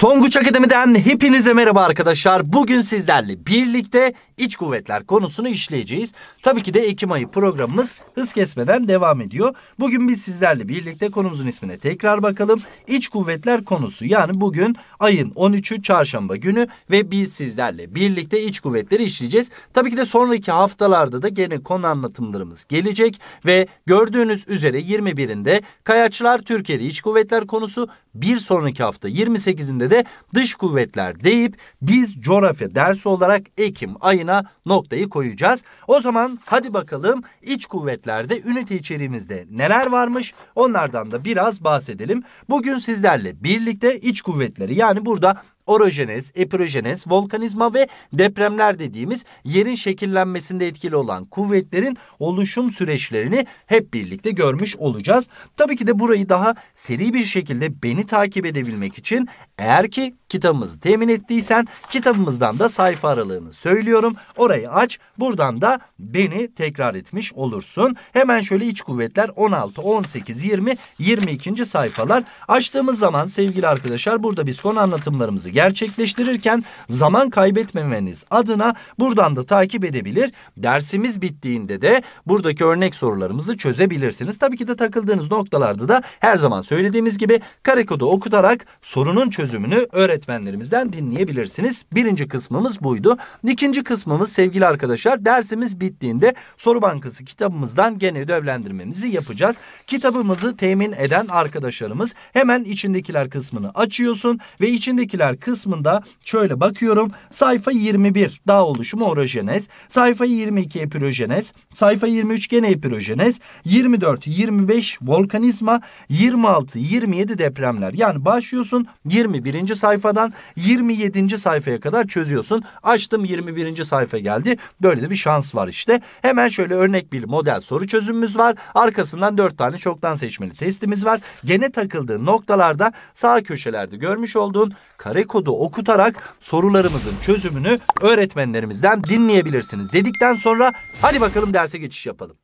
Tonguç Akademi'den hepinize merhaba arkadaşlar. Bugün sizlerle birlikte iç kuvvetler konusunu işleyeceğiz. Tabii ki de Ekim ayı programımız hız kesmeden devam ediyor. Bugün biz sizlerle birlikte konumuzun ismine tekrar bakalım. İç kuvvetler konusu yani bugün ayın 13'ü çarşamba günü ve biz sizlerle birlikte iç kuvvetleri işleyeceğiz. Tabii ki de sonraki haftalarda da gene konu anlatımlarımız gelecek ve gördüğünüz üzere 21'inde Kayaçlar Türkiye'de iç kuvvetler konusu bir sonraki hafta 28'inde şekilde dış kuvvetler deyip biz coğrafya dersi olarak Ekim ayına noktayı koyacağız. O zaman hadi bakalım iç kuvvetlerde ünite içeriğimizde neler varmış onlardan da biraz bahsedelim. Bugün sizlerle birlikte iç kuvvetleri yani burada orojenez, epirojenez, volkanizma ve depremler dediğimiz yerin şekillenmesinde etkili olan kuvvetlerin oluşum süreçlerini hep birlikte görmüş olacağız. Tabii ki de burayı daha seri bir şekilde beni takip edebilmek için eğer ki kitabımızı temin ettiysen kitabımızdan da sayfa aralığını söylüyorum. Orayı aç. Buradan da beni tekrar etmiş olursun. Hemen şöyle iç kuvvetler 16, 18, 20, 22. sayfalar. Açtığımız zaman sevgili arkadaşlar burada biz konu anlatımlarımızı gerçekleştirirken zaman kaybetmemeniz adına buradan da takip edebilir. Dersimiz bittiğinde de buradaki örnek sorularımızı çözebilirsiniz. Tabii ki de takıldığınız noktalarda da her zaman söylediğimiz gibi karekodu okutarak sorunun çözümünü çözümünü öğretmenlerimizden dinleyebilirsiniz. Birinci kısmımız buydu. İkinci kısmımız sevgili arkadaşlar dersimiz bittiğinde soru bankası kitabımızdan gene ödevlendirmemizi yapacağız. Kitabımızı temin eden arkadaşlarımız hemen içindekiler kısmını açıyorsun ve içindekiler kısmında şöyle bakıyorum. Sayfa 21 dağ oluşumu orojenez. Sayfa 22 epirojenez. Sayfa 23 gene epirojenez. 24, 25 volkanizma. 26, 27 depremler. Yani başlıyorsun 20 21. sayfadan 27. sayfaya kadar çözüyorsun. Açtım 21. sayfa geldi. Böyle de bir şans var işte. Hemen şöyle örnek bir model soru çözümümüz var. Arkasından 4 tane çoktan seçmeli testimiz var. Gene takıldığın noktalarda sağ köşelerde görmüş olduğun kare kodu okutarak sorularımızın çözümünü öğretmenlerimizden dinleyebilirsiniz. Dedikten sonra hadi bakalım derse geçiş yapalım.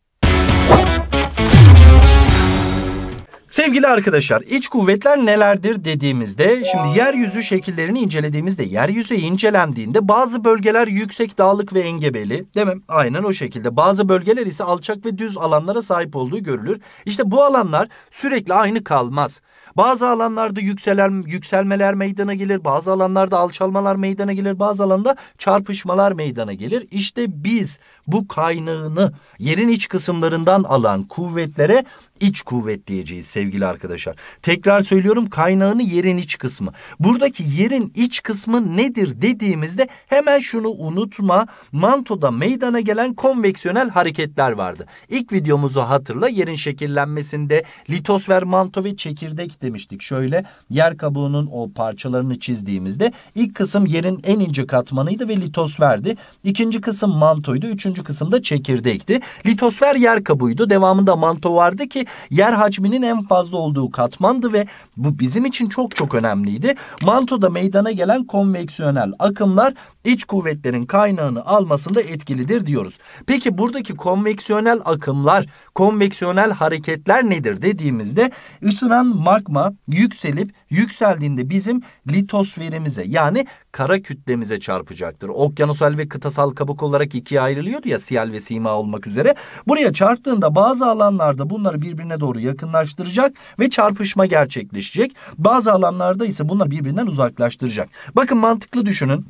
Sevgili arkadaşlar, iç kuvvetler nelerdir dediğimizde, şimdi yeryüzü şekillerini incelediğimizde, yeryüzü incelendiğinde bazı bölgeler yüksek, dağlık ve engebeli, değil mi? Aynen o şekilde. Bazı bölgeler ise alçak ve düz alanlara sahip olduğu görülür. İşte bu alanlar sürekli aynı kalmaz. Bazı alanlarda yükselen, yükselmeler meydana gelir, bazı alanlarda alçalmalar meydana gelir, bazı alanda çarpışmalar meydana gelir. İşte biz bu kaynağını yerin iç kısımlarından alan kuvvetlere iç kuvvet diyeceğiz sevgili arkadaşlar. Tekrar söylüyorum kaynağını yerin iç kısmı. Buradaki yerin iç kısmı nedir dediğimizde hemen şunu unutma. Mantoda meydana gelen konveksiyonel hareketler vardı. İlk videomuzu hatırla yerin şekillenmesinde litosfer manto ve çekirdek demiştik. Şöyle yer kabuğunun o parçalarını çizdiğimizde ilk kısım yerin en ince katmanıydı ve litosferdi. İkinci kısım mantoydu. Üçüncü kısım da çekirdekti. Litosfer yer kabuğuydu. Devamında manto vardı ki yer hacminin en fazla olduğu katmandı ve bu bizim için çok çok önemliydi. Mantoda meydana gelen konveksiyonel akımlar iç kuvvetlerin kaynağını almasında etkilidir diyoruz. Peki buradaki konveksiyonel akımlar, konveksiyonel hareketler nedir dediğimizde ısınan magma yükselip yükseldiğinde bizim litosferimize yani kara kütlemize çarpacaktır. Okyanusal ve kıtasal kabuk olarak ikiye ayrılıyordu ya siyal ve sima olmak üzere. Buraya çarptığında bazı alanlarda bunları birbirine doğru yakınlaştıracak ve çarpışma gerçekleşecek. Bazı alanlarda ise bunlar birbirinden uzaklaştıracak. Bakın mantıklı düşünün.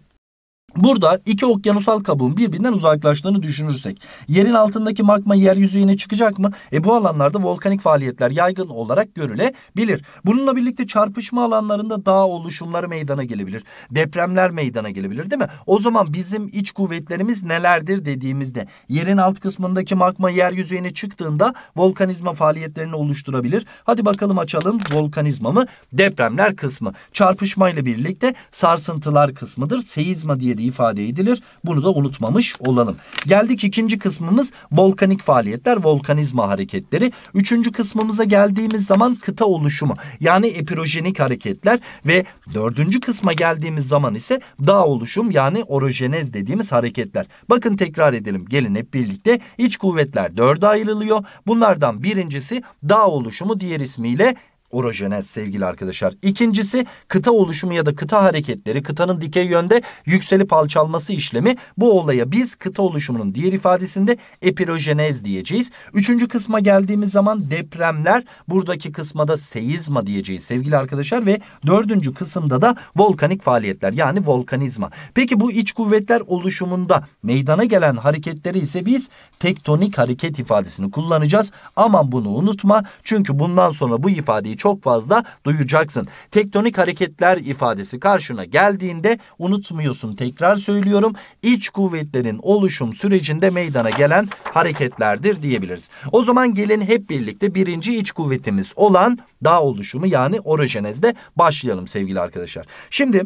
Burada iki okyanusal kabuğun birbirinden uzaklaştığını düşünürsek yerin altındaki magma yer yüzeyine çıkacak mı? E bu alanlarda volkanik faaliyetler yaygın olarak görülebilir. Bununla birlikte çarpışma alanlarında dağ oluşumları meydana gelebilir. Depremler meydana gelebilir değil mi? O zaman bizim iç kuvvetlerimiz nelerdir dediğimizde yerin alt kısmındaki magma yer yüzeyine çıktığında volkanizma faaliyetlerini oluşturabilir. Hadi bakalım açalım volkanizma mı? Depremler kısmı. Çarpışmayla birlikte sarsıntılar kısmıdır. Seizma diye de ifade edilir. Bunu da unutmamış olalım. Geldik ikinci kısmımız volkanik faaliyetler, volkanizma hareketleri. Üçüncü kısmımıza geldiğimiz zaman kıta oluşumu yani epirojenik hareketler ve dördüncü kısma geldiğimiz zaman ise dağ oluşum yani orojenez dediğimiz hareketler. Bakın tekrar edelim gelin hep birlikte iç kuvvetler dörde ayrılıyor. Bunlardan birincisi dağ oluşumu diğer ismiyle orojinez sevgili arkadaşlar. İkincisi kıta oluşumu ya da kıta hareketleri kıtanın dikey yönde yükselip alçalması işlemi. Bu olaya biz kıta oluşumunun diğer ifadesinde epirojenez diyeceğiz. Üçüncü kısma geldiğimiz zaman depremler buradaki kısmada da seyizma diyeceğiz sevgili arkadaşlar ve dördüncü kısımda da volkanik faaliyetler yani volkanizma. Peki bu iç kuvvetler oluşumunda meydana gelen hareketleri ise biz tektonik hareket ifadesini kullanacağız. Aman bunu unutma çünkü bundan sonra bu ifadeyi çok fazla duyacaksın. Tektonik hareketler ifadesi karşına geldiğinde unutmuyorsun. Tekrar söylüyorum. İç kuvvetlerin oluşum sürecinde meydana gelen hareketlerdir diyebiliriz. O zaman gelin hep birlikte birinci iç kuvvetimiz olan dağ oluşumu yani orojenezde başlayalım sevgili arkadaşlar. Şimdi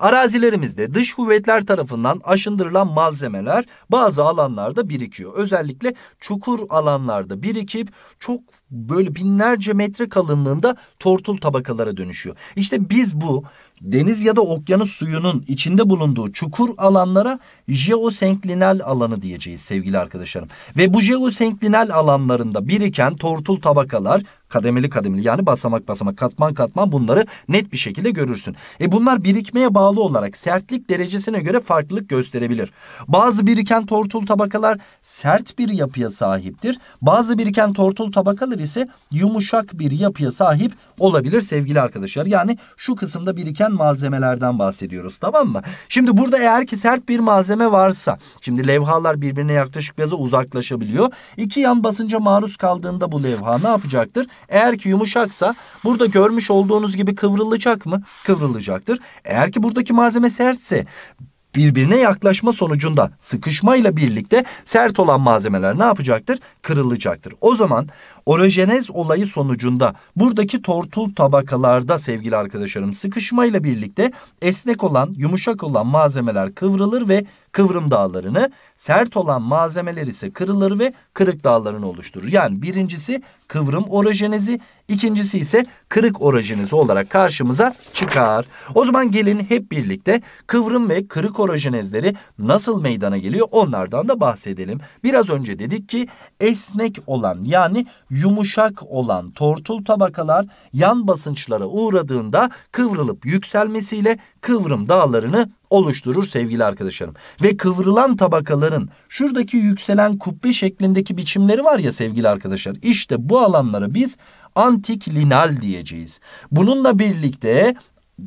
Arazilerimizde dış kuvvetler tarafından aşındırılan malzemeler bazı alanlarda birikiyor. Özellikle çukur alanlarda birikip çok böyle binlerce metre kalınlığında tortul tabakalara dönüşüyor. İşte biz bu deniz ya da okyanus suyunun içinde bulunduğu çukur alanlara jeosenklinal alanı diyeceğiz sevgili arkadaşlarım. Ve bu jeosenklinal alanlarında biriken tortul tabakalar kademeli kademeli yani basamak basamak katman katman bunları net bir şekilde görürsün. E bunlar birikmeye bağlı olarak sertlik derecesine göre farklılık gösterebilir. Bazı biriken tortul tabakalar sert bir yapıya sahiptir. Bazı biriken tortul tabakalar ise yumuşak bir yapıya sahip olabilir sevgili arkadaşlar. Yani şu kısımda biriken gelen malzemelerden bahsediyoruz tamam mı? Şimdi burada eğer ki sert bir malzeme varsa şimdi levhalar birbirine yaklaşık biraz uzaklaşabiliyor. İki yan basınca maruz kaldığında bu levha ne yapacaktır? Eğer ki yumuşaksa burada görmüş olduğunuz gibi kıvrılacak mı? Kıvrılacaktır. Eğer ki buradaki malzeme sertse birbirine yaklaşma sonucunda sıkışmayla birlikte sert olan malzemeler ne yapacaktır? Kırılacaktır. O zaman orojenez olayı sonucunda buradaki tortul tabakalarda sevgili arkadaşlarım sıkışmayla birlikte esnek olan yumuşak olan malzemeler kıvrılır ve kıvrım dağlarını sert olan malzemeler ise kırılır ve kırık dağlarını oluşturur. Yani birincisi kıvrım orojenezi ikincisi ise kırık orojenezi olarak karşımıza çıkar. O zaman gelin hep birlikte kıvrım ve kırık orojenezleri nasıl meydana geliyor onlardan da bahsedelim. Biraz önce dedik ki esnek olan yani yumuşak olan tortul tabakalar yan basınçlara uğradığında kıvrılıp yükselmesiyle kıvrım dağlarını oluşturur sevgili arkadaşlarım. Ve kıvrılan tabakaların şuradaki yükselen kubbe şeklindeki biçimleri var ya sevgili arkadaşlar. İşte bu alanlara biz antiklinal diyeceğiz. Bununla birlikte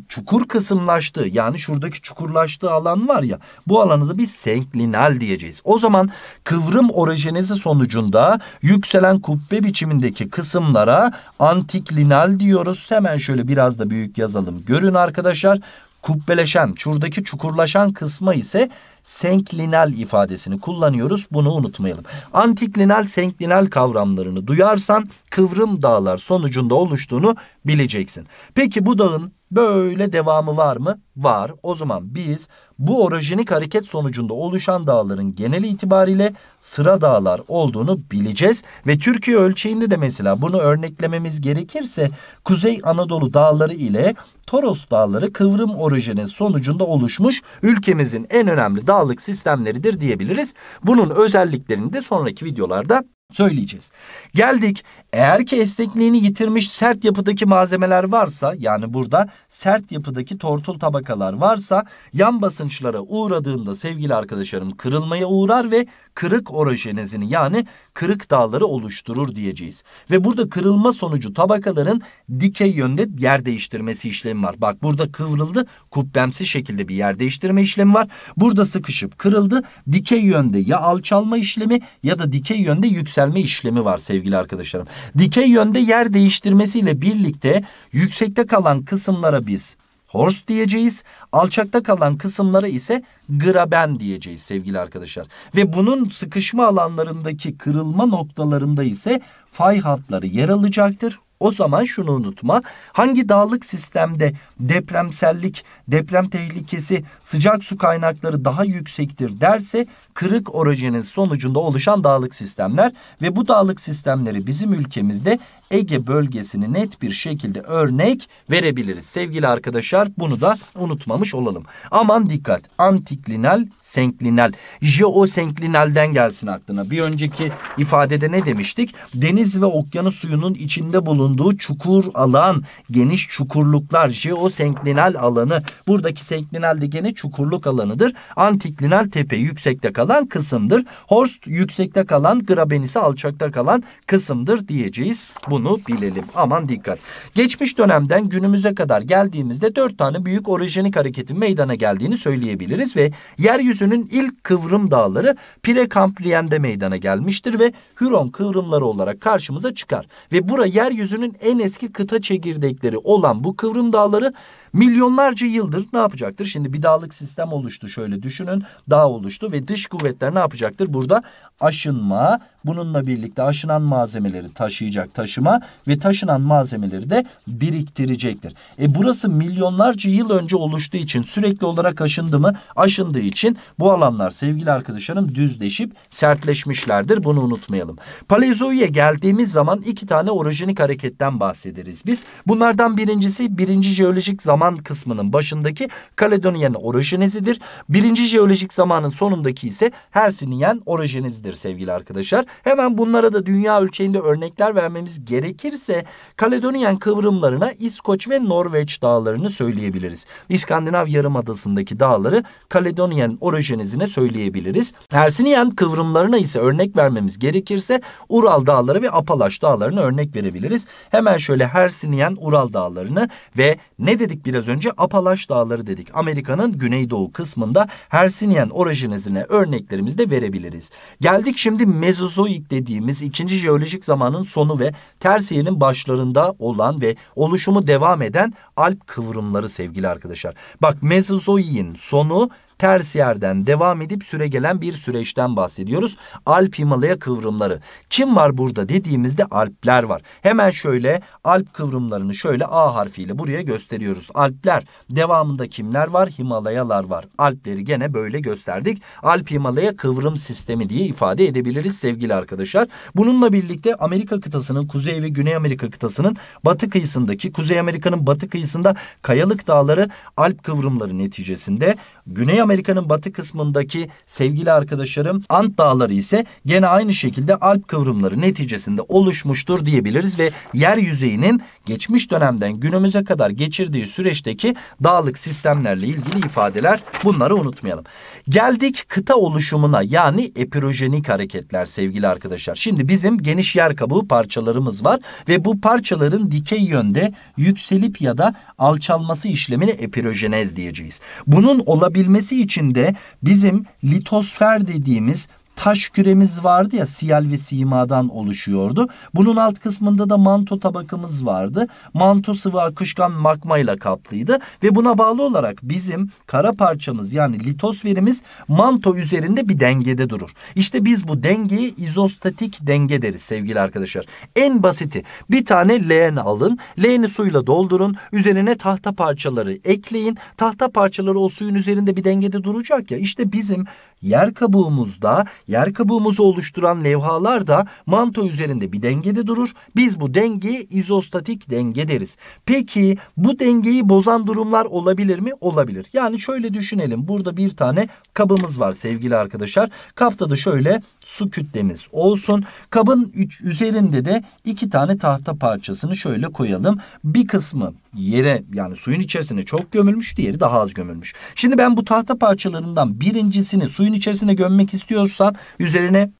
çukur kısımlaştığı yani şuradaki çukurlaştığı alan var ya bu alanı da biz senklinal diyeceğiz. O zaman kıvrım orojenizi sonucunda yükselen kubbe biçimindeki kısımlara antiklinal diyoruz. Hemen şöyle biraz da büyük yazalım. Görün arkadaşlar kubbeleşen şuradaki çukurlaşan kısma ise senklinal ifadesini kullanıyoruz. Bunu unutmayalım. Antiklinal senklinal kavramlarını duyarsan kıvrım dağlar sonucunda oluştuğunu bileceksin. Peki bu dağın Böyle devamı var mı? Var. O zaman biz bu orojenik hareket sonucunda oluşan dağların genel itibariyle sıra dağlar olduğunu bileceğiz. Ve Türkiye ölçeğinde de mesela bunu örneklememiz gerekirse Kuzey Anadolu dağları ile Toros dağları kıvrım orijinin sonucunda oluşmuş ülkemizin en önemli dağlık sistemleridir diyebiliriz. Bunun özelliklerini de sonraki videolarda söyleyeceğiz. Geldik eğer ki esnekliğini yitirmiş sert yapıdaki malzemeler varsa yani burada sert yapıdaki tortul tabakalar varsa yan basınçlara uğradığında sevgili arkadaşlarım kırılmaya uğrar ve kırık orojenezini yani kırık dağları oluşturur diyeceğiz. Ve burada kırılma sonucu tabakaların dikey yönde yer değiştirmesi işlemi var. Bak burada kıvrıldı kubbemsi şekilde bir yer değiştirme işlemi var. Burada sıkışıp kırıldı dikey yönde ya alçalma işlemi ya da dikey yönde yükselme yükselme işlemi var sevgili arkadaşlarım. Dikey yönde yer değiştirmesiyle birlikte yüksekte kalan kısımlara biz horse diyeceğiz. Alçakta kalan kısımlara ise graben diyeceğiz sevgili arkadaşlar. Ve bunun sıkışma alanlarındaki kırılma noktalarında ise fay hatları yer alacaktır. O zaman şunu unutma. Hangi dağlık sistemde depremsellik, deprem tehlikesi, sıcak su kaynakları daha yüksektir derse kırık orijinin sonucunda oluşan dağlık sistemler ve bu dağlık sistemleri bizim ülkemizde Ege bölgesini net bir şekilde örnek verebiliriz. Sevgili arkadaşlar bunu da unutmamış olalım. Aman dikkat antiklinal, senklinal, jeosenklinalden gelsin aklına. Bir önceki ifadede ne demiştik? Deniz ve okyanus suyunun içinde bulunduğu bulunduğu çukur alan, geniş çukurluklar, jeosenklinal alanı. Buradaki senklinal de gene çukurluk alanıdır. Antiklinal tepe yüksekte kalan kısımdır. Horst yüksekte kalan, Grabenis'i alçakta kalan kısımdır diyeceğiz. Bunu bilelim. Aman dikkat. Geçmiş dönemden günümüze kadar geldiğimizde dört tane büyük orijinik hareketin meydana geldiğini söyleyebiliriz ve yeryüzünün ilk kıvrım dağları Prekambriyen'de meydana gelmiştir ve Huron kıvrımları olarak karşımıza çıkar ve bura yeryüzünün yeryüzünün en eski kıta çekirdekleri olan bu kıvrım dağları milyonlarca yıldır ne yapacaktır? Şimdi bir dağlık sistem oluştu şöyle düşünün. Dağ oluştu ve dış kuvvetler ne yapacaktır? Burada aşınma, Bununla birlikte aşınan malzemeleri taşıyacak taşıma ve taşınan malzemeleri de biriktirecektir. E burası milyonlarca yıl önce oluştuğu için sürekli olarak aşındı mı? Aşındığı için bu alanlar sevgili arkadaşlarım düzleşip sertleşmişlerdir. Bunu unutmayalım. Paleozoiye geldiğimiz zaman iki tane orijinik hareketten bahsederiz biz. Bunlardan birincisi birinci jeolojik zaman kısmının başındaki Kaledonyen orojenizidir. Birinci jeolojik zamanın sonundaki ise Hersiniyen orojenizidir sevgili arkadaşlar. Hemen bunlara da dünya ölçeğinde örnekler vermemiz gerekirse Kaledonyan kıvrımlarına İskoç ve Norveç dağlarını söyleyebiliriz. İskandinav yarımadasındaki dağları Kaledonyan orijinizine söyleyebiliriz. Persiniyen kıvrımlarına ise örnek vermemiz gerekirse Ural dağları ve Apalaş dağlarını örnek verebiliriz. Hemen şöyle Hersiniyen Ural dağlarını ve ne dedik biraz önce Apalaş dağları dedik. Amerika'nın güneydoğu kısmında Hersiniyen orijinizine örneklerimizi de verebiliriz. Geldik şimdi Mezozoik Mezoik dediğimiz ikinci jeolojik zamanın sonu ve tersiyenin başlarında olan ve oluşumu devam eden Alp kıvrımları sevgili arkadaşlar. Bak Mezozoik'in sonu ters yerden devam edip süre gelen bir süreçten bahsediyoruz. Alp Himalaya kıvrımları. Kim var burada dediğimizde Alpler var. Hemen şöyle Alp kıvrımlarını şöyle A harfiyle buraya gösteriyoruz. Alpler. Devamında kimler var? Himalayalar var. Alpleri gene böyle gösterdik. Alp Himalaya kıvrım sistemi diye ifade edebiliriz sevgili arkadaşlar. Bununla birlikte Amerika kıtasının Kuzey ve Güney Amerika kıtasının batı kıyısındaki Kuzey Amerika'nın batı kıyısında kayalık dağları Alp kıvrımları neticesinde Güney Amerika Amerika'nın batı kısmındaki sevgili arkadaşlarım Ant Dağları ise gene aynı şekilde Alp kıvrımları neticesinde oluşmuştur diyebiliriz ve yer yüzeyinin geçmiş dönemden günümüze kadar geçirdiği süreçteki dağlık sistemlerle ilgili ifadeler bunları unutmayalım. Geldik kıta oluşumuna yani epirojenik hareketler sevgili arkadaşlar. Şimdi bizim geniş yer kabuğu parçalarımız var ve bu parçaların dikey yönde yükselip ya da alçalması işlemini epirojenez diyeceğiz. Bunun olabilmesi içinde bizim litosfer dediğimiz taş küremiz vardı ya siyal ve simadan oluşuyordu. Bunun alt kısmında da manto tabakımız vardı. Manto sıvı akışkan magmayla kaplıydı ve buna bağlı olarak bizim kara parçamız yani litosferimiz manto üzerinde bir dengede durur. İşte biz bu dengeyi izostatik denge deriz sevgili arkadaşlar. En basiti bir tane leğen alın. Leğeni suyla doldurun. Üzerine tahta parçaları ekleyin. Tahta parçaları o suyun üzerinde bir dengede duracak ya. İşte bizim yer kabuğumuzda, yer kabuğumuzu oluşturan levhalar da manto üzerinde bir dengede durur. Biz bu dengeyi izostatik denge deriz. Peki bu dengeyi bozan durumlar olabilir mi? Olabilir. Yani şöyle düşünelim. Burada bir tane kabımız var sevgili arkadaşlar. Kapta da şöyle su kütlemiz olsun. Kabın üzerinde de iki tane tahta parçasını şöyle koyalım. Bir kısmı yere yani suyun içerisine çok gömülmüş, diğeri daha az gömülmüş. Şimdi ben bu tahta parçalarından birincisini suyun suyun içerisine gömmek istiyorsam üzerine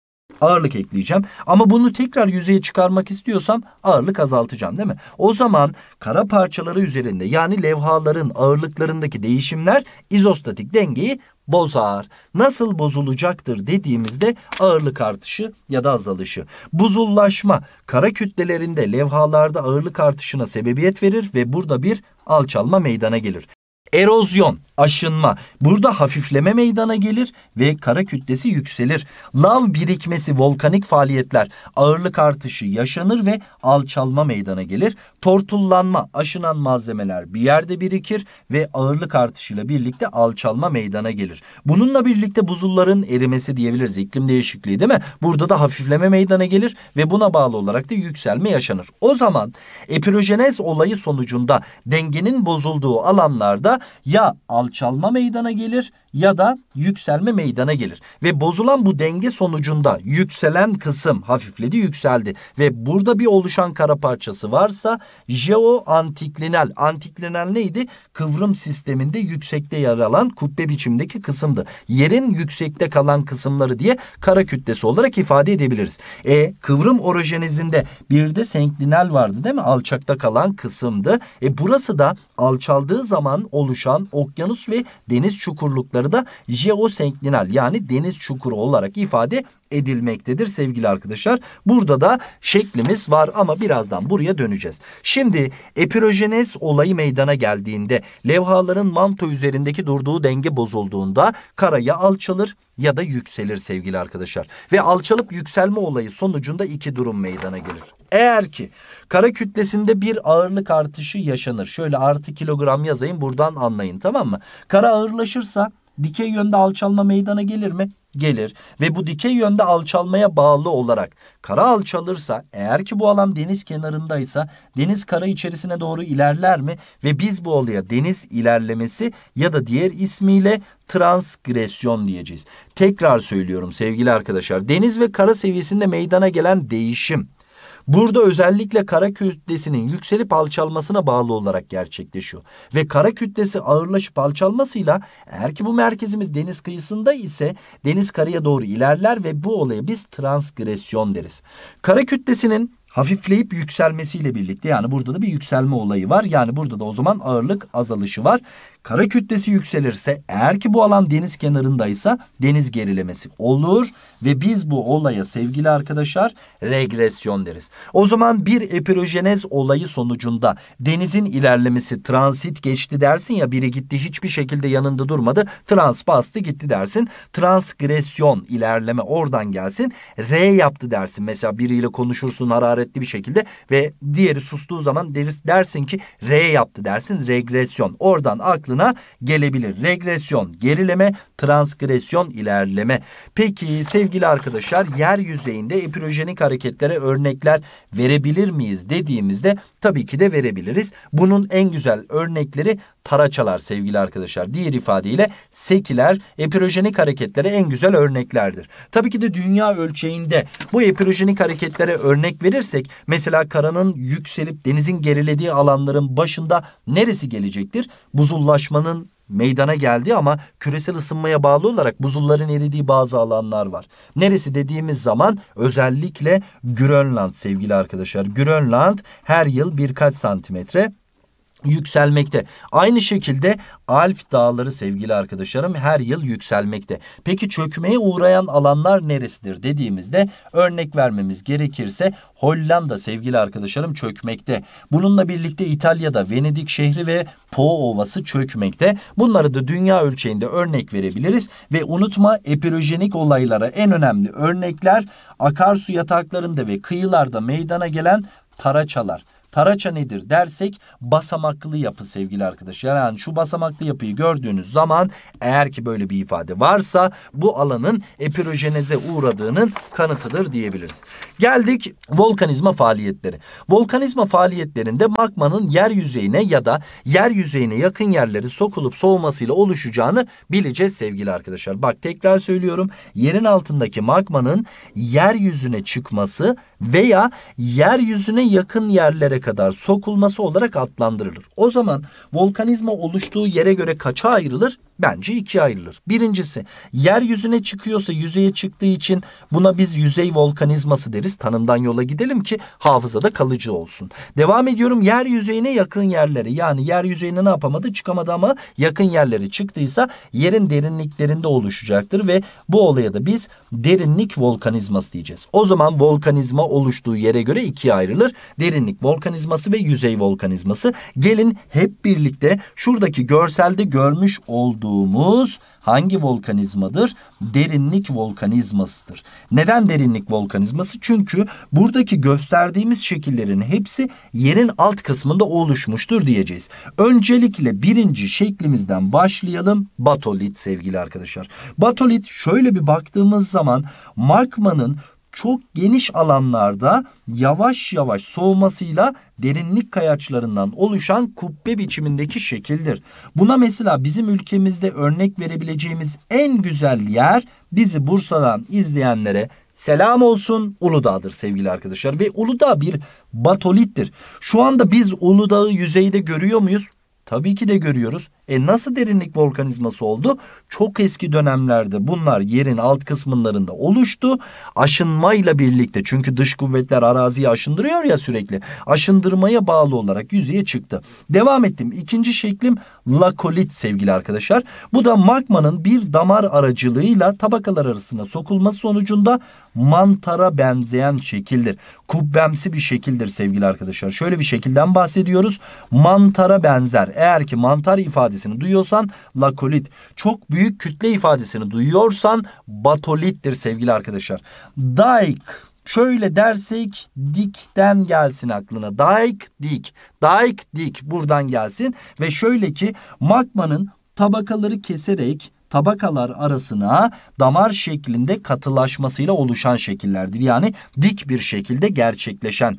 ağırlık ekleyeceğim. Ama bunu tekrar yüzeye çıkarmak istiyorsam ağırlık azaltacağım değil mi? O zaman kara parçaları üzerinde yani levhaların ağırlıklarındaki değişimler izostatik dengeyi bozar. Nasıl bozulacaktır dediğimizde ağırlık artışı ya da azalışı. Buzullaşma kara kütlelerinde levhalarda ağırlık artışına sebebiyet verir ve burada bir alçalma meydana gelir. Erozyon aşınma. Burada hafifleme meydana gelir ve kara kütlesi yükselir. Lav birikmesi, volkanik faaliyetler, ağırlık artışı yaşanır ve alçalma meydana gelir. Tortullanma, aşınan malzemeler bir yerde birikir ve ağırlık artışıyla birlikte alçalma meydana gelir. Bununla birlikte buzulların erimesi diyebiliriz. İklim değişikliği değil mi? Burada da hafifleme meydana gelir ve buna bağlı olarak da yükselme yaşanır. O zaman epirojenez olayı sonucunda dengenin bozulduğu alanlarda ya alçalma çalma meydana gelir ya da yükselme meydana gelir. Ve bozulan bu denge sonucunda yükselen kısım hafifledi, yükseldi. Ve burada bir oluşan kara parçası varsa jeo antiklinal. Antiklinal neydi? Kıvrım sisteminde yüksekte yer alan kubbe biçimdeki kısımdı. Yerin yüksekte kalan kısımları diye kara kütlesi olarak ifade edebiliriz. E kıvrım orojenizinde bir de senklinal vardı değil mi? Alçakta kalan kısımdı. E burası da alçaldığı zaman oluşan okyanus ve deniz çukurlukları kaynakları da jeosenklinal yani deniz çukuru olarak ifade edilmektedir sevgili arkadaşlar. Burada da şeklimiz var ama birazdan buraya döneceğiz. Şimdi epirojenez olayı meydana geldiğinde levhaların manto üzerindeki durduğu denge bozulduğunda karaya alçalır ya da yükselir sevgili arkadaşlar. Ve alçalıp yükselme olayı sonucunda iki durum meydana gelir. Eğer ki Kara kütlesinde bir ağırlık artışı yaşanır. Şöyle artı kilogram yazayım buradan anlayın tamam mı? Kara ağırlaşırsa dikey yönde alçalma meydana gelir mi? Gelir ve bu dikey yönde alçalmaya bağlı olarak kara alçalırsa eğer ki bu alan deniz kenarındaysa deniz kara içerisine doğru ilerler mi? Ve biz bu olaya deniz ilerlemesi ya da diğer ismiyle transgresyon diyeceğiz. Tekrar söylüyorum sevgili arkadaşlar deniz ve kara seviyesinde meydana gelen değişim Burada özellikle kara kütlesinin yükselip alçalmasına bağlı olarak gerçekleşiyor. Ve kara kütlesi ağırlaşıp alçalmasıyla eğer ki bu merkezimiz deniz kıyısında ise deniz karaya doğru ilerler ve bu olaya biz transgresyon deriz. Kara kütlesinin hafifleyip yükselmesiyle birlikte yani burada da bir yükselme olayı var. Yani burada da o zaman ağırlık azalışı var. Kara kütlesi yükselirse eğer ki bu alan deniz kenarındaysa deniz gerilemesi olur ve biz bu olaya sevgili arkadaşlar regresyon deriz. O zaman bir epirojenez olayı sonucunda denizin ilerlemesi transit geçti dersin ya biri gitti hiçbir şekilde yanında durmadı trans bastı gitti dersin. Transgresyon ilerleme oradan gelsin R yaptı dersin. Mesela biriyle konuşursun hararetli bir şekilde ve diğeri sustuğu zaman deriz, dersin ki R yaptı dersin regresyon oradan aklı aklına gelebilir. Regresyon, gerileme, transgresyon, ilerleme. Peki sevgili arkadaşlar yeryüzeyinde yüzeyinde epirojenik hareketlere örnekler verebilir miyiz dediğimizde tabii ki de verebiliriz. Bunun en güzel örnekleri taraçalar sevgili arkadaşlar. Diğer ifadeyle sekiler epirojenik hareketlere en güzel örneklerdir. Tabii ki de dünya ölçeğinde bu epirojenik hareketlere örnek verirsek mesela karanın yükselip denizin gerilediği alanların başında neresi gelecektir? Buzullaşmanın meydana geldi ama küresel ısınmaya bağlı olarak buzulların eridiği bazı alanlar var. Neresi dediğimiz zaman özellikle Grönland sevgili arkadaşlar. Grönland her yıl birkaç santimetre yükselmekte. Aynı şekilde Alp dağları sevgili arkadaşlarım her yıl yükselmekte. Peki çökmeye uğrayan alanlar neresidir dediğimizde örnek vermemiz gerekirse Hollanda sevgili arkadaşlarım çökmekte. Bununla birlikte İtalya'da Venedik şehri ve Po Ovası çökmekte. Bunları da dünya ölçeğinde örnek verebiliriz ve unutma epirojenik olaylara en önemli örnekler akarsu yataklarında ve kıyılarda meydana gelen taraçalar. Taraça nedir dersek basamaklı yapı sevgili arkadaşlar. Yani şu basamaklı yapıyı gördüğünüz zaman eğer ki böyle bir ifade varsa bu alanın epirojenize uğradığının kanıtıdır diyebiliriz. Geldik volkanizma faaliyetleri. Volkanizma faaliyetlerinde magmanın yer yüzeyine ya da yer yüzeyine yakın yerleri sokulup soğumasıyla oluşacağını bileceğiz sevgili arkadaşlar. Bak tekrar söylüyorum. Yerin altındaki magmanın yeryüzüne çıkması veya yeryüzüne yakın yerlere kadar sokulması olarak adlandırılır. O zaman volkanizma oluştuğu yere göre kaça ayrılır? bence ikiye ayrılır. Birincisi yeryüzüne çıkıyorsa yüzeye çıktığı için buna biz yüzey volkanizması deriz. Tanımdan yola gidelim ki hafızada kalıcı olsun. Devam ediyorum yer yüzeyine yakın yerleri yani yer yüzeyine ne yapamadı çıkamadı ama yakın yerleri çıktıysa yerin derinliklerinde oluşacaktır ve bu olaya da biz derinlik volkanizması diyeceğiz. O zaman volkanizma oluştuğu yere göre ikiye ayrılır. Derinlik volkanizması ve yüzey volkanizması. Gelin hep birlikte şuradaki görselde görmüş olduğu bulduğumuz hangi volkanizmadır? Derinlik volkanizmasıdır. Neden derinlik volkanizması? Çünkü buradaki gösterdiğimiz şekillerin hepsi yerin alt kısmında oluşmuştur diyeceğiz. Öncelikle birinci şeklimizden başlayalım. Batolit sevgili arkadaşlar. Batolit şöyle bir baktığımız zaman Markman'ın çok geniş alanlarda yavaş yavaş soğumasıyla derinlik kayaçlarından oluşan kubbe biçimindeki şekildir. Buna mesela bizim ülkemizde örnek verebileceğimiz en güzel yer bizi Bursa'dan izleyenlere selam olsun Uludağ'dır sevgili arkadaşlar. Ve Uludağ bir batolittir. Şu anda biz Uludağ'ı yüzeyde görüyor muyuz? Tabii ki de görüyoruz. E nasıl derinlik volkanizması oldu? Çok eski dönemlerde bunlar yerin alt kısımlarında oluştu. Aşınmayla birlikte çünkü dış kuvvetler araziyi aşındırıyor ya sürekli. Aşındırmaya bağlı olarak yüzeye çıktı. Devam ettim. İkinci şeklim lakolit sevgili arkadaşlar. Bu da magmanın bir damar aracılığıyla tabakalar arasına sokulması sonucunda mantara benzeyen şekildir. Kubbemsi bir şekildir sevgili arkadaşlar. Şöyle bir şekilden bahsediyoruz. Mantara benzer. Eğer ki mantar ifadesini duyuyorsan lakolit. Çok büyük kütle ifadesini duyuyorsan batolittir sevgili arkadaşlar. Dike. Şöyle dersek dikten gelsin aklına. Dike dik. Dike dik buradan gelsin. Ve şöyle ki magmanın tabakaları keserek tabakalar arasına damar şeklinde katılaşmasıyla oluşan şekillerdir. Yani dik bir şekilde gerçekleşen.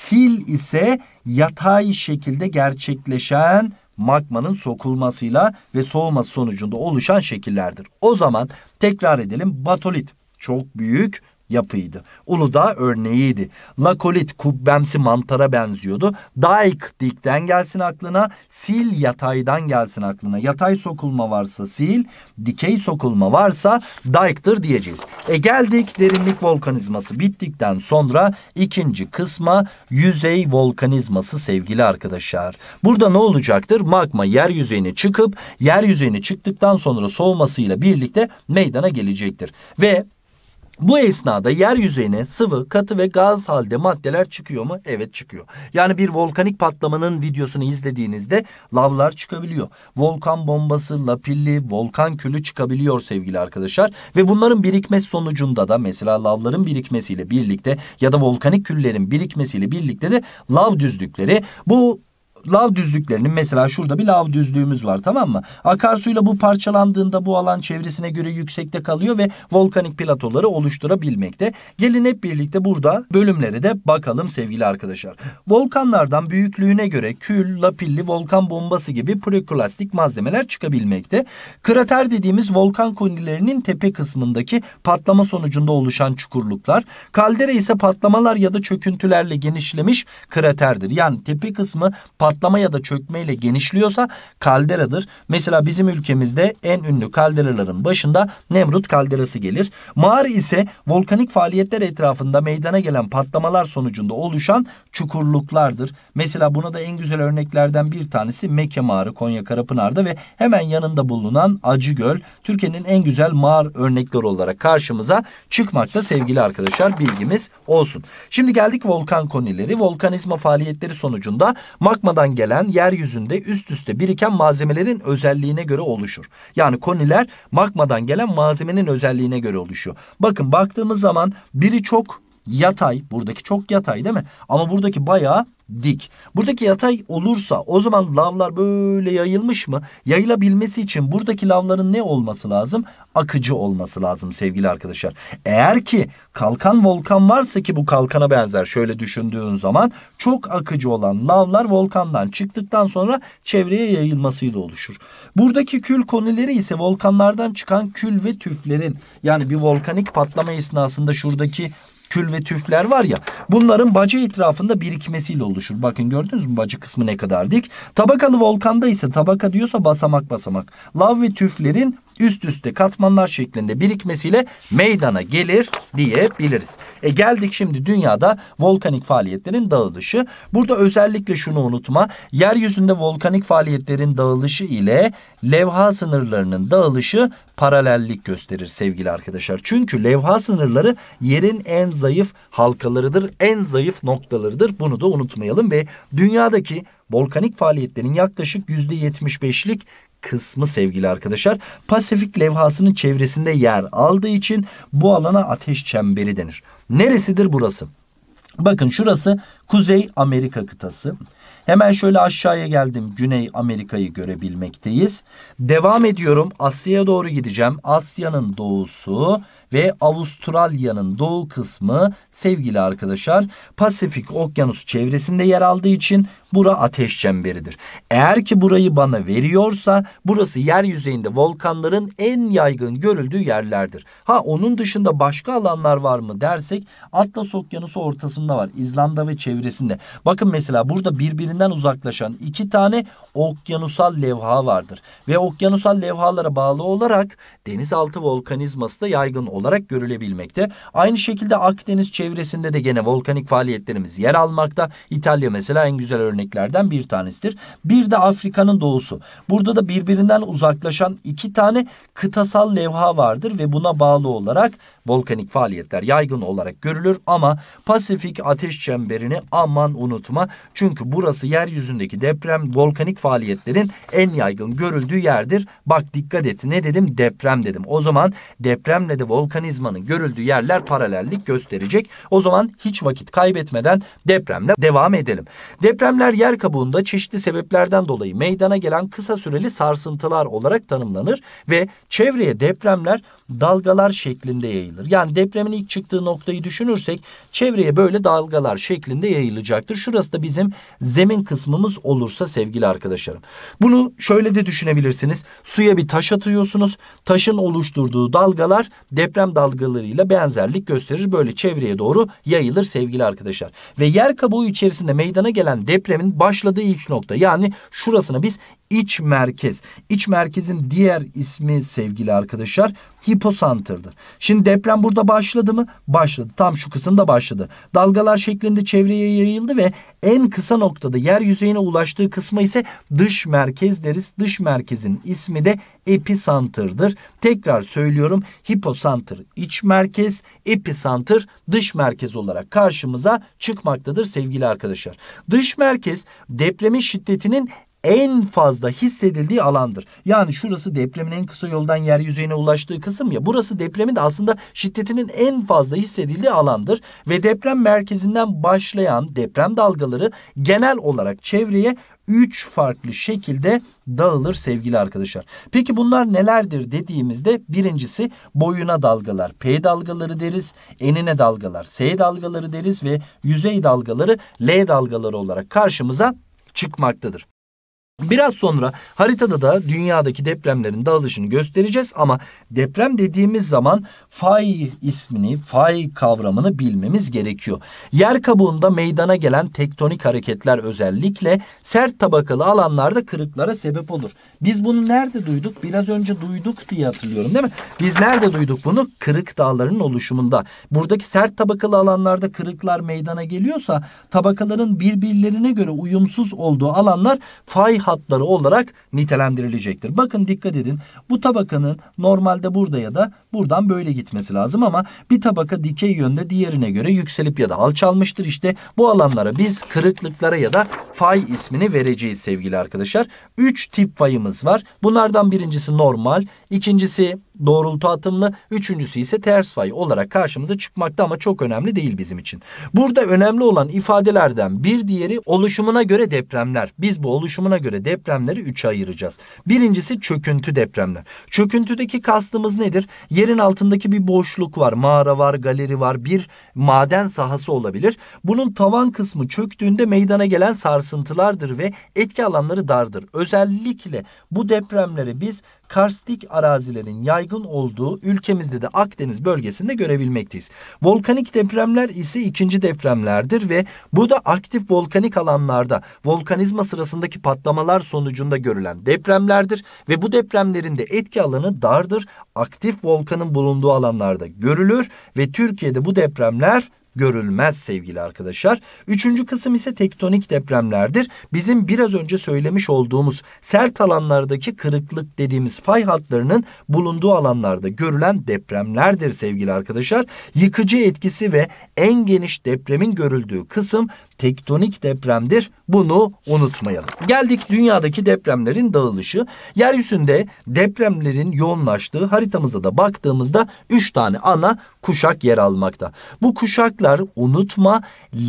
Sil ise yatay şekilde gerçekleşen magmanın sokulmasıyla ve soğuması sonucunda oluşan şekillerdir. O zaman tekrar edelim batolit çok büyük yapıydı. Uludağ örneğiydi. Lakolit kubbemsi mantara benziyordu. Daik dikten gelsin aklına, sil yataydan gelsin aklına. Yatay sokulma varsa sil, dikey sokulma varsa daiktır diyeceğiz. E geldik derinlik volkanizması bittikten sonra ikinci kısma yüzey volkanizması sevgili arkadaşlar. Burada ne olacaktır? Magma yer yüzeyine çıkıp yer yüzeyine çıktıktan sonra soğumasıyla birlikte meydana gelecektir. Ve bu esnada yer yüzeyine sıvı, katı ve gaz halde maddeler çıkıyor mu? Evet çıkıyor. Yani bir volkanik patlamanın videosunu izlediğinizde lavlar çıkabiliyor. Volkan bombası, lapilli, volkan külü çıkabiliyor sevgili arkadaşlar. Ve bunların birikmesi sonucunda da mesela lavların birikmesiyle birlikte ya da volkanik küllerin birikmesiyle birlikte de lav düzlükleri bu lav düzlüklerinin mesela şurada bir lav düzlüğümüz var tamam mı? Akarsuyla bu parçalandığında bu alan çevresine göre yüksekte kalıyor ve volkanik platoları oluşturabilmekte. Gelin hep birlikte burada bölümlere de bakalım sevgili arkadaşlar. Volkanlardan büyüklüğüne göre kül, lapilli, volkan bombası gibi preklastik malzemeler çıkabilmekte. Krater dediğimiz volkan konilerinin tepe kısmındaki patlama sonucunda oluşan çukurluklar. Kaldera ise patlamalar ya da çöküntülerle genişlemiş kraterdir. Yani tepe kısmı patlamalar patlama ya da çökmeyle genişliyorsa kalderadır. Mesela bizim ülkemizde en ünlü kalderaların başında Nemrut kalderası gelir. Mağar ise volkanik faaliyetler etrafında meydana gelen patlamalar sonucunda oluşan çukurluklardır. Mesela buna da en güzel örneklerden bir tanesi Mekke Mağarı Konya Karapınar'da ve hemen yanında bulunan Acıgöl Türkiye'nin en güzel mağar örnekleri olarak karşımıza çıkmakta sevgili arkadaşlar bilgimiz olsun. Şimdi geldik volkan konileri. Volkanizma faaliyetleri sonucunda magmada sonradan gelen yeryüzünde üst üste biriken malzemelerin özelliğine göre oluşur. Yani koniler magmadan gelen malzemenin özelliğine göre oluşuyor. Bakın baktığımız zaman biri çok Yatay. Buradaki çok yatay değil mi? Ama buradaki bayağı dik. Buradaki yatay olursa o zaman lavlar böyle yayılmış mı? Yayılabilmesi için buradaki lavların ne olması lazım? Akıcı olması lazım sevgili arkadaşlar. Eğer ki kalkan volkan varsa ki bu kalkana benzer şöyle düşündüğün zaman çok akıcı olan lavlar volkandan çıktıktan sonra çevreye yayılmasıyla oluşur. Buradaki kül konileri ise volkanlardan çıkan kül ve tüflerin yani bir volkanik patlama esnasında şuradaki kül ve tüfler var ya bunların bacı etrafında birikmesiyle oluşur. Bakın gördünüz mü bacı kısmı ne kadar dik. Tabakalı volkanda ise tabaka diyorsa basamak basamak. Lav ve tüflerin üst üste katmanlar şeklinde birikmesiyle meydana gelir diyebiliriz. E geldik şimdi dünyada volkanik faaliyetlerin dağılışı. Burada özellikle şunu unutma. Yeryüzünde volkanik faaliyetlerin dağılışı ile levha sınırlarının dağılışı paralellik gösterir sevgili arkadaşlar. Çünkü levha sınırları yerin en zayıf halkalarıdır, en zayıf noktalarıdır. Bunu da unutmayalım ve dünyadaki volkanik faaliyetlerin yaklaşık yüzde %75'lik kısmı sevgili arkadaşlar Pasifik levhasının çevresinde yer aldığı için bu alana ateş çemberi denir. Neresidir burası? Bakın şurası Kuzey Amerika kıtası. Hemen şöyle aşağıya geldim. Güney Amerika'yı görebilmekteyiz. Devam ediyorum. Asya'ya doğru gideceğim. Asya'nın doğusu ve Avustralya'nın doğu kısmı sevgili arkadaşlar Pasifik Okyanusu çevresinde yer aldığı için bura ateş çemberidir. Eğer ki burayı bana veriyorsa burası yeryüzeyinde volkanların en yaygın görüldüğü yerlerdir. Ha onun dışında başka alanlar var mı dersek Atlas Okyanusu ortasında var. İzlanda ve çevresinde. Bakın mesela burada birbirine birbirinden uzaklaşan iki tane okyanusal levha vardır. Ve okyanusal levhalara bağlı olarak denizaltı volkanizması da yaygın olarak görülebilmekte. Aynı şekilde Akdeniz çevresinde de gene volkanik faaliyetlerimiz yer almakta. İtalya mesela en güzel örneklerden bir tanesidir. Bir de Afrika'nın doğusu. Burada da birbirinden uzaklaşan iki tane kıtasal levha vardır ve buna bağlı olarak volkanik faaliyetler yaygın olarak görülür ama Pasifik ateş çemberini aman unutma. Çünkü burası burası yeryüzündeki deprem volkanik faaliyetlerin en yaygın görüldüğü yerdir. Bak dikkat et ne dedim deprem dedim. O zaman depremle de volkanizmanın görüldüğü yerler paralellik gösterecek. O zaman hiç vakit kaybetmeden depremle devam edelim. Depremler yer kabuğunda çeşitli sebeplerden dolayı meydana gelen kısa süreli sarsıntılar olarak tanımlanır ve çevreye depremler dalgalar şeklinde yayılır. Yani depremin ilk çıktığı noktayı düşünürsek çevreye böyle dalgalar şeklinde yayılacaktır. Şurası da bizim zemin emin kısmımız olursa sevgili arkadaşlarım. Bunu şöyle de düşünebilirsiniz. Suya bir taş atıyorsunuz. Taşın oluşturduğu dalgalar deprem dalgalarıyla benzerlik gösterir. Böyle çevreye doğru yayılır sevgili arkadaşlar. Ve yer kabuğu içerisinde meydana gelen depremin başladığı ilk nokta yani şurasını biz iç merkez. İç merkezin diğer ismi sevgili arkadaşlar hiposantırdır. Şimdi deprem burada başladı mı? Başladı. Tam şu kısımda başladı. Dalgalar şeklinde çevreye yayıldı ve en kısa noktada yer yüzeyine ulaştığı kısma ise dış merkez deriz. Dış merkezin ismi de episantırdır. Tekrar söylüyorum hiposantır iç merkez, episantır dış merkez olarak karşımıza çıkmaktadır sevgili arkadaşlar. Dış merkez depremin şiddetinin en fazla hissedildiği alandır. Yani şurası depremin en kısa yoldan yer yüzeyine ulaştığı kısım ya. Burası depremin de aslında şiddetinin en fazla hissedildiği alandır ve deprem merkezinden başlayan deprem dalgaları genel olarak çevreye üç farklı şekilde dağılır sevgili arkadaşlar. Peki bunlar nelerdir dediğimizde birincisi boyuna dalgalar P dalgaları deriz, enine dalgalar S dalgaları deriz ve yüzey dalgaları L dalgaları olarak karşımıza çıkmaktadır. Biraz sonra haritada da dünyadaki depremlerin dağılışını göstereceğiz ama deprem dediğimiz zaman fay ismini, fay kavramını bilmemiz gerekiyor. Yer kabuğunda meydana gelen tektonik hareketler özellikle sert tabakalı alanlarda kırıklara sebep olur. Biz bunu nerede duyduk? Biraz önce duyduk diye hatırlıyorum değil mi? Biz nerede duyduk bunu? Kırık dağların oluşumunda. Buradaki sert tabakalı alanlarda kırıklar meydana geliyorsa tabakaların birbirlerine göre uyumsuz olduğu alanlar fay hatları olarak nitelendirilecektir. Bakın dikkat edin bu tabakanın normalde burada ya da buradan böyle gitmesi lazım ama bir tabaka dikey yönde diğerine göre yükselip ya da alçalmıştır. İşte bu alanlara biz kırıklıklara ya da fay ismini vereceğiz sevgili arkadaşlar. 3 tip fayımız var. Bunlardan birincisi normal, ikincisi doğrultu atımlı, üçüncüsü ise ters fay olarak karşımıza çıkmakta ama çok önemli değil bizim için. Burada önemli olan ifadelerden bir diğeri oluşumuna göre depremler. Biz bu oluşumuna göre depremleri üçe ayıracağız. Birincisi çöküntü depremler. Çöküntüdeki kastımız nedir? Yerin altındaki bir boşluk var, mağara var, galeri var, bir maden sahası olabilir. Bunun tavan kısmı çöktüğünde meydana gelen sarsıntılardır ve etki alanları dardır. Özellikle bu depremleri biz karstik arazilerin yaygın yaygın olduğu ülkemizde de Akdeniz bölgesinde görebilmekteyiz. Volkanik depremler ise ikinci depremlerdir ve bu da aktif volkanik alanlarda volkanizma sırasındaki patlamalar sonucunda görülen depremlerdir ve bu depremlerin de etki alanı dardır. Aktif volkanın bulunduğu alanlarda görülür ve Türkiye'de bu depremler görülmez sevgili arkadaşlar. Üçüncü kısım ise tektonik depremlerdir. Bizim biraz önce söylemiş olduğumuz sert alanlardaki kırıklık dediğimiz fay hatlarının bulunduğu alanlarda görülen depremlerdir sevgili arkadaşlar. Yıkıcı etkisi ve en geniş depremin görüldüğü kısım tektonik depremdir. Bunu unutmayalım. Geldik dünyadaki depremlerin dağılışı. Yeryüzünde depremlerin yoğunlaştığı haritamıza da baktığımızda üç tane ana kuşak yer almakta. Bu kuşaklar unutma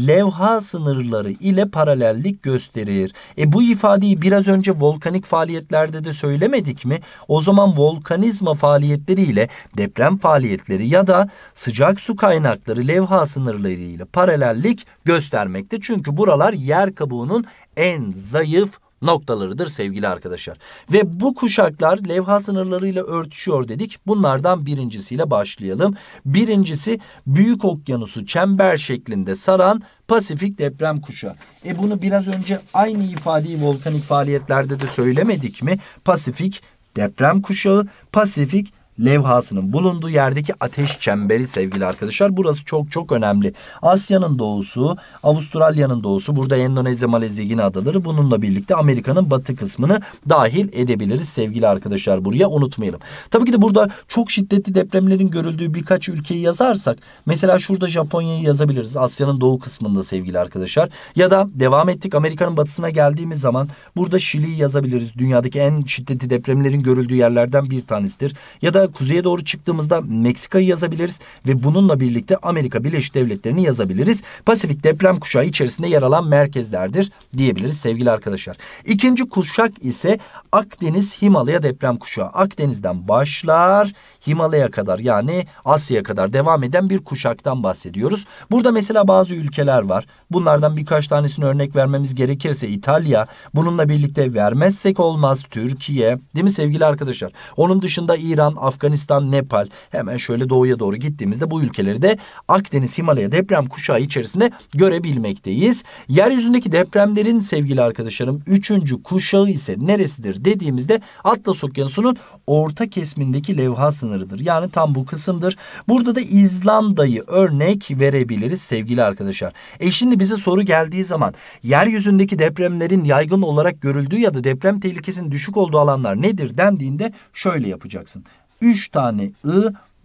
levha sınırları ile paralellik gösterir. E bu ifadeyi biraz önce volkanik faaliyetlerde de söylemedik mi? O zaman volkanizma faaliyetleri ile deprem faaliyetleri ya da sıcak su kaynakları levha sınırları ile paralellik göstermekte çünkü buralar yer kabuğunun en zayıf noktalarıdır sevgili arkadaşlar. Ve bu kuşaklar levha sınırlarıyla örtüşüyor dedik. Bunlardan birincisiyle başlayalım. Birincisi Büyük Okyanusu çember şeklinde saran Pasifik deprem kuşağı. E bunu biraz önce aynı ifadeyi volkanik faaliyetlerde de söylemedik mi? Pasifik deprem kuşağı, Pasifik levhasının bulunduğu yerdeki ateş çemberi sevgili arkadaşlar. Burası çok çok önemli. Asya'nın doğusu, Avustralya'nın doğusu, burada Endonezya, Malezya, Gine adaları bununla birlikte Amerika'nın batı kısmını dahil edebiliriz sevgili arkadaşlar. Buraya unutmayalım. Tabii ki de burada çok şiddetli depremlerin görüldüğü birkaç ülkeyi yazarsak mesela şurada Japonya'yı yazabiliriz. Asya'nın doğu kısmında sevgili arkadaşlar. Ya da devam ettik Amerika'nın batısına geldiğimiz zaman burada Şili'yi yazabiliriz. Dünyadaki en şiddetli depremlerin görüldüğü yerlerden bir tanesidir. Ya da Hatta kuzeye doğru çıktığımızda Meksika'yı yazabiliriz ve bununla birlikte Amerika Birleşik Devletleri'ni yazabiliriz. Pasifik deprem kuşağı içerisinde yer alan merkezlerdir diyebiliriz sevgili arkadaşlar. İkinci kuşak ise Akdeniz Himalaya deprem kuşağı. Akdeniz'den başlar Himalaya kadar yani Asya'ya kadar devam eden bir kuşaktan bahsediyoruz. Burada mesela bazı ülkeler var. Bunlardan birkaç tanesini örnek vermemiz gerekirse İtalya bununla birlikte vermezsek olmaz Türkiye değil mi sevgili arkadaşlar? Onun dışında İran, Afrika Afganistan, Nepal hemen şöyle doğuya doğru gittiğimizde bu ülkeleri de Akdeniz Himalaya deprem kuşağı içerisinde görebilmekteyiz. Yeryüzündeki depremlerin sevgili arkadaşlarım üçüncü kuşağı ise neresidir dediğimizde Atlas Okyanusu'nun orta kesmindeki levha sınırıdır. Yani tam bu kısımdır. Burada da İzlanda'yı örnek verebiliriz sevgili arkadaşlar. E şimdi bize soru geldiği zaman yeryüzündeki depremlerin yaygın olarak görüldüğü ya da deprem tehlikesinin düşük olduğu alanlar nedir dendiğinde şöyle yapacaksın. 3 tane I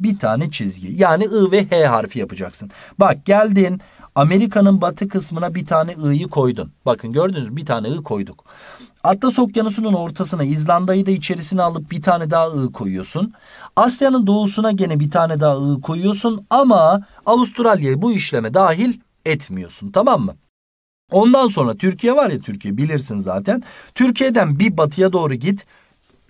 bir tane çizgi. Yani I ve H harfi yapacaksın. Bak geldin Amerika'nın batı kısmına bir tane I'yi koydun. Bakın gördünüz mü bir tane I koyduk. Atlas Okyanusu'nun ortasına İzlanda'yı da içerisine alıp bir tane daha I koyuyorsun. Asya'nın doğusuna gene bir tane daha I koyuyorsun ama Avustralya'yı bu işleme dahil etmiyorsun tamam mı? Ondan sonra Türkiye var ya Türkiye bilirsin zaten. Türkiye'den bir batıya doğru git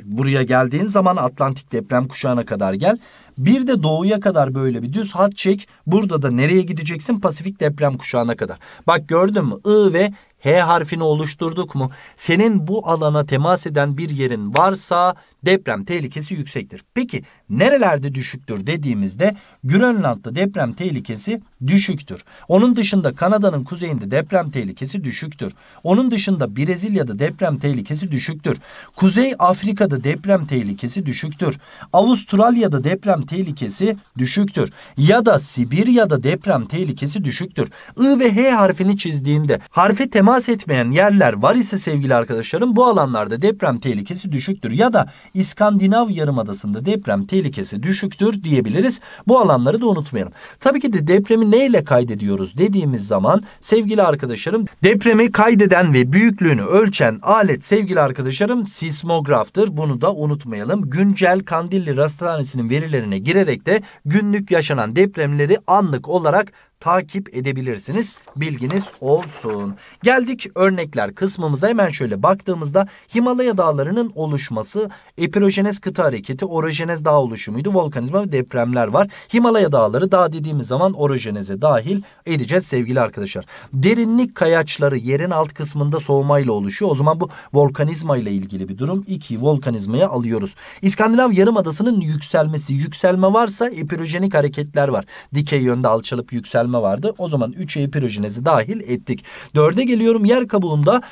buraya geldiğin zaman Atlantik deprem kuşağına kadar gel. Bir de doğuya kadar böyle bir düz hat çek. Burada da nereye gideceksin? Pasifik deprem kuşağına kadar. Bak gördün mü? I ve H harfini oluşturduk mu? Senin bu alana temas eden bir yerin varsa deprem tehlikesi yüksektir. Peki nerelerde düşüktür dediğimizde Grönland'da deprem tehlikesi düşüktür. Onun dışında Kanada'nın kuzeyinde deprem tehlikesi düşüktür. Onun dışında Brezilya'da deprem tehlikesi düşüktür. Kuzey Afrika'da deprem tehlikesi düşüktür. Avustralya'da deprem tehlikesi düşüktür. Ya da Sibirya'da deprem tehlikesi düşüktür. I ve H harfini çizdiğinde harfe temas etmeyen yerler var ise sevgili arkadaşlarım bu alanlarda deprem tehlikesi düşüktür. Ya da İskandinav Yarımadası'nda deprem tehlikesi düşüktür diyebiliriz. Bu alanları da unutmayalım. Tabii ki de depremi neyle kaydediyoruz dediğimiz zaman sevgili arkadaşlarım depremi kaydeden ve büyüklüğünü ölçen alet sevgili arkadaşlarım sismograftır. Bunu da unutmayalım. Güncel Kandilli Rasathanesi'nin verilerine girerek de günlük yaşanan depremleri anlık olarak takip edebilirsiniz. Bilginiz olsun. Geldik örnekler kısmımıza hemen şöyle baktığımızda Himalaya dağlarının oluşması, epirojenez kıta hareketi, orojenez dağ oluşumuydu. Volkanizma ve depremler var. Himalaya dağları dağ dediğimiz zaman orojeneze dahil edeceğiz sevgili arkadaşlar. Derinlik kayaçları yerin alt kısmında soğumayla oluşuyor. O zaman bu volkanizma ile ilgili bir durum. İki volkanizmaya alıyoruz. İskandinav yarımadasının yükselmesi. Yükselme varsa epirojenik hareketler var. Dikey yönde alçalıp yükselme yükselme vardı. O zaman 3'e pirojinezi dahil ettik. 4'e geliyorum yer kabuğunda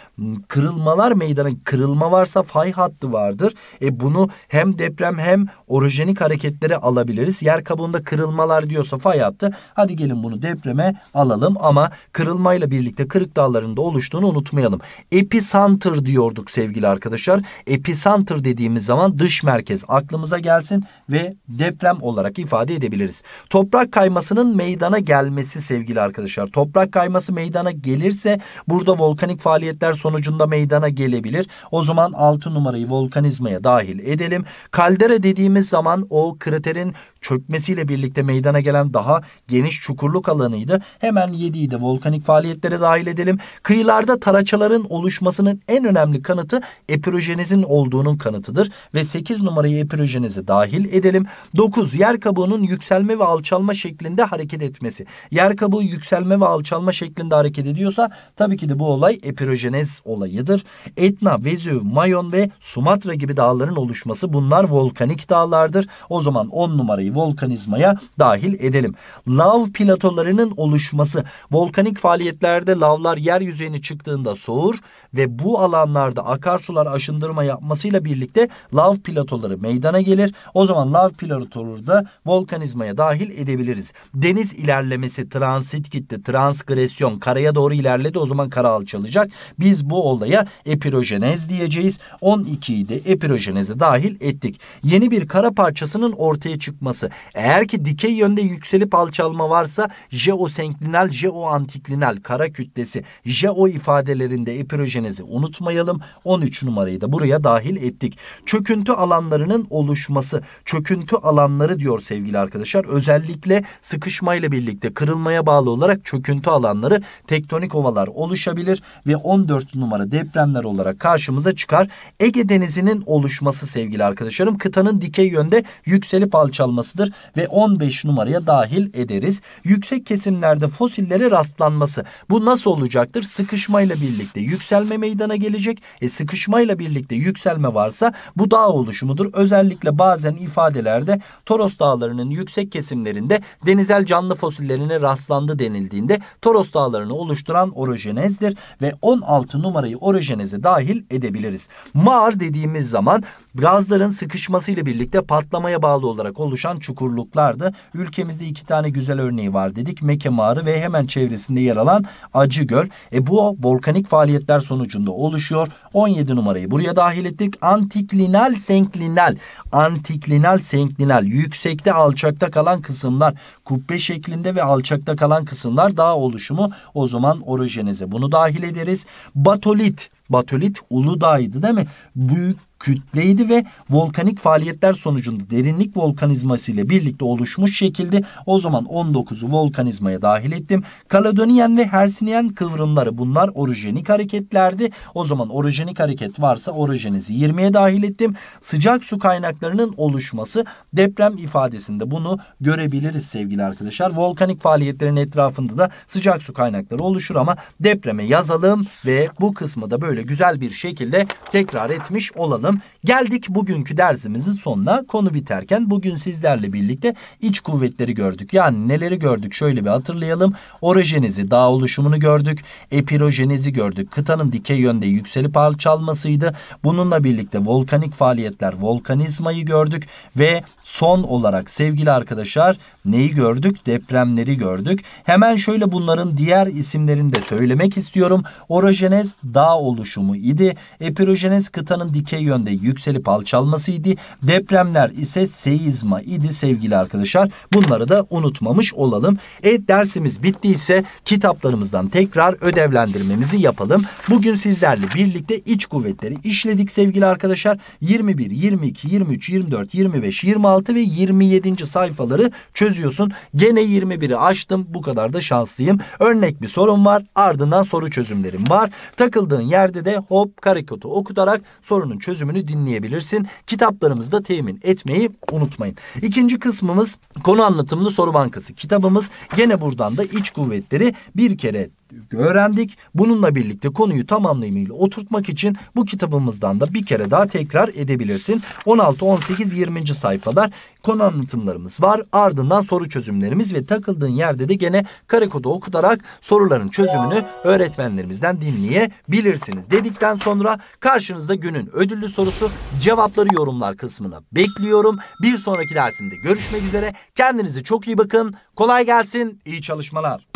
kırılmalar meydana kırılma varsa fay hattı vardır. E bunu hem deprem hem orojenik hareketlere alabiliriz. Yer kabuğunda kırılmalar diyorsa fay hattı. Hadi gelin bunu depreme alalım ama kırılmayla birlikte kırık dağlarında oluştuğunu unutmayalım. Epicenter diyorduk sevgili arkadaşlar. Epicenter dediğimiz zaman dış merkez aklımıza gelsin ve deprem olarak ifade edebiliriz. Toprak kaymasının meydana gelmesi tanesi sevgili arkadaşlar. Toprak kayması meydana gelirse burada volkanik faaliyetler sonucunda meydana gelebilir. O zaman 6 numarayı volkanizmaya dahil edelim. Kaldera dediğimiz zaman o kriterin çökmesiyle birlikte meydana gelen daha geniş çukurluk alanıydı. Hemen 7'yi de volkanik faaliyetlere dahil edelim. Kıyılarda taraçaların oluşmasının en önemli kanıtı epirojenizin olduğunun kanıtıdır ve 8 numarayı epirojenize dahil edelim. 9 yer kabuğunun yükselme ve alçalma şeklinde hareket etmesi. Yer kabuğu yükselme ve alçalma şeklinde hareket ediyorsa tabii ki de bu olay epirojeniz olayıdır. Etna, Vezüv, Mayon ve Sumatra gibi dağların oluşması bunlar volkanik dağlardır. O zaman 10 numarayı volkanizmaya dahil edelim. Lav platolarının oluşması volkanik faaliyetlerde lavlar yer yüzeyine çıktığında soğur ve bu alanlarda akarsular aşındırma yapmasıyla birlikte lav platoları meydana gelir. O zaman lav platoları da volkanizmaya dahil edebiliriz. Deniz ilerlemesi, transit gitti, transgresyon karaya doğru ilerledi o zaman kara alçalacak. Biz bu olaya epirojenez diyeceğiz. 12'yi de epirojeneze dahil ettik. Yeni bir kara parçasının ortaya çıkması. Eğer ki dikey yönde yükselip alçalma varsa jeosenklinal, jeoantiklinal kara kütlesi, jeo ifadelerinde epirojenez etmenizi unutmayalım. 13 numarayı da buraya dahil ettik. Çöküntü alanlarının oluşması. Çöküntü alanları diyor sevgili arkadaşlar. Özellikle sıkışmayla birlikte kırılmaya bağlı olarak çöküntü alanları tektonik ovalar oluşabilir ve 14 numara depremler olarak karşımıza çıkar. Ege Denizi'nin oluşması sevgili arkadaşlarım kıtanın dikey yönde yükselip alçalmasıdır ve 15 numaraya dahil ederiz. Yüksek kesimlerde fosillere rastlanması. Bu nasıl olacaktır? Sıkışmayla birlikte yükselme yükselme meydana gelecek. E, sıkışmayla birlikte yükselme varsa bu dağ oluşumudur. Özellikle bazen ifadelerde Toros dağlarının yüksek kesimlerinde denizel canlı fosillerine rastlandı denildiğinde Toros dağlarını oluşturan orojenezdir ve 16 numarayı orojeneze dahil edebiliriz. Mağar dediğimiz zaman gazların sıkışmasıyla birlikte patlamaya bağlı olarak oluşan çukurluklardı. Ülkemizde iki tane güzel örneği var dedik. Meke Mağarı ve hemen çevresinde yer alan Acıgöl. E bu volkanik faaliyetler sonucu sonucunda oluşuyor. 17 numarayı buraya dahil ettik. Antiklinal senklinal. Antiklinal senklinal. Yüksekte alçakta kalan kısımlar. Kubbe şeklinde ve alçakta kalan kısımlar dağ oluşumu. O zaman orojenize bunu dahil ederiz. Batolit. Batolit Uludağ'ydı değil mi? Büyük kütleydi ve volkanik faaliyetler sonucunda derinlik volkanizması ile birlikte oluşmuş şekilde o zaman 19'u volkanizmaya dahil ettim. Kaledonyen ve Hersinyen kıvrımları bunlar orojenik hareketlerdi. O zaman orojenik hareket varsa orojenizi 20'ye dahil ettim. Sıcak su kaynaklarının oluşması deprem ifadesinde bunu görebiliriz sevgili arkadaşlar. Volkanik faaliyetlerin etrafında da sıcak su kaynakları oluşur ama depreme yazalım ve bu kısmı da böyle şöyle güzel bir şekilde tekrar etmiş olalım. Geldik bugünkü dersimizin sonuna. Konu biterken bugün sizlerle birlikte iç kuvvetleri gördük. Yani neleri gördük şöyle bir hatırlayalım. Orojenizi, dağ oluşumunu gördük. Epirojenizi gördük. Kıtanın dikey yönde yükselip alçalmasıydı. Bununla birlikte volkanik faaliyetler, volkanizmayı gördük. Ve son olarak sevgili arkadaşlar Neyi gördük? Depremleri gördük. Hemen şöyle bunların diğer isimlerini de söylemek istiyorum. Orojenez dağ oluşumu idi. Epirojenez kıtanın dikey yönde yükselip alçalması idi. Depremler ise seyizma idi sevgili arkadaşlar. Bunları da unutmamış olalım. E dersimiz bittiyse kitaplarımızdan tekrar ödevlendirmemizi yapalım. Bugün sizlerle birlikte iç kuvvetleri işledik sevgili arkadaşlar. 21, 22, 23, 24, 25, 26 ve 27. sayfaları çözüyoruz çözüyorsun. Gene 21'i açtım. Bu kadar da şanslıyım. Örnek bir sorun var. Ardından soru çözümlerim var. Takıldığın yerde de hop karikotu okutarak sorunun çözümünü dinleyebilirsin. Kitaplarımızı da temin etmeyi unutmayın. İkinci kısmımız konu anlatımlı soru bankası kitabımız. Gene buradan da iç kuvvetleri bir kere öğrendik. Bununla birlikte konuyu tamamlayımıyla oturtmak için bu kitabımızdan da bir kere daha tekrar edebilirsin. 16, 18, 20. sayfalar konu anlatımlarımız var. Ardından soru çözümlerimiz ve takıldığın yerde de gene kare kodu okutarak soruların çözümünü öğretmenlerimizden dinleyebilirsiniz. Dedikten sonra karşınızda günün ödüllü sorusu cevapları yorumlar kısmına bekliyorum. Bir sonraki dersimde görüşmek üzere. Kendinize çok iyi bakın. Kolay gelsin. İyi çalışmalar.